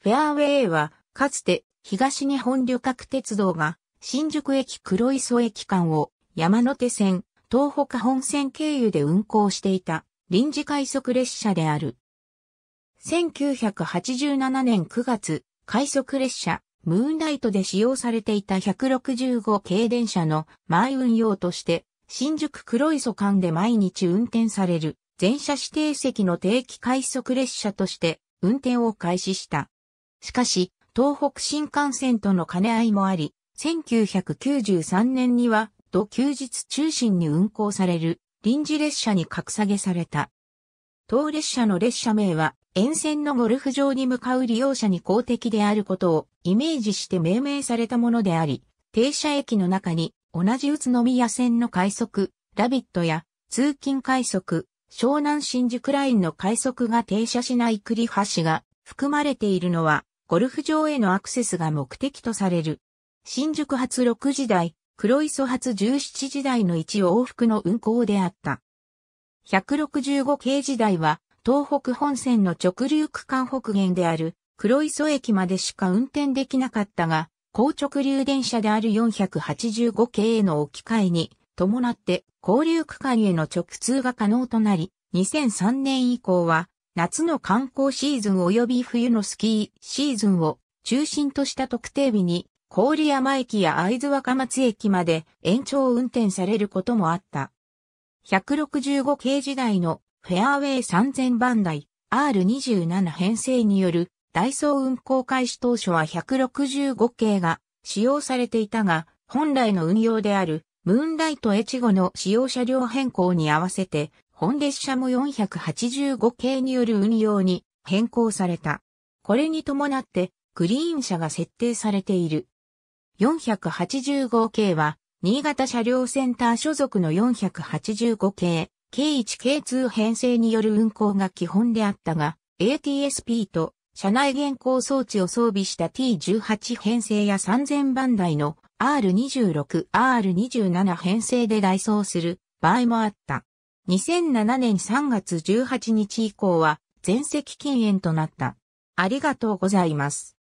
フェアウェイは、かつて東日本旅客鉄道が新宿駅黒磯駅間を山手線、東北本線経由で運行していた臨時快速列車である。1987年9月、快速列車、ムーンライトで使用されていた165系電車の前運用として、新宿黒磯間で毎日運転される、全車指定席の定期快速列車として運転を開始した。しかし、東北新幹線との兼ね合いもあり、1993年には、土休日中心に運行される臨時列車に格下げされた。当列車の列車名は、沿線のゴルフ場に向かう利用者に公的であることをイメージして命名されたものであり、停車駅の中に同じ宇都宮線の快速、ラビットや通勤快速、湘南新宿ラインの快速が停車しない栗橋が含まれているのはゴルフ場へのアクセスが目的とされる。新宿発6時台、黒磯発17時台の1往復の運行であった。165系時代は、東北本線の直流区間北限である黒磯駅までしか運転できなかったが、高直流電車である485系への置き換えに伴って交流区間への直通が可能となり、2003年以降は夏の観光シーズン及び冬のスキーシーズンを中心とした特定日に、郡山駅や会津若松駅まで延長運転されることもあった。165系時代のフェアウェイ3000番台 R27 編成によるダイソー運行開始当初は165系が使用されていたが、本来の運用であるムーンライト越後の使用車両変更に合わせて本列車も485系による運用に変更された。これに伴ってグリーン車が設定されている。485系は新潟車両センター所属の485系、K1K2 編成による運行が基本であったが、ATSP と車内現行装置を装備した T18 編成や3000番台の R26、R27 編成で代走する場合もあった。2007年3月18日以降は全席禁煙となった。ありがとうございます。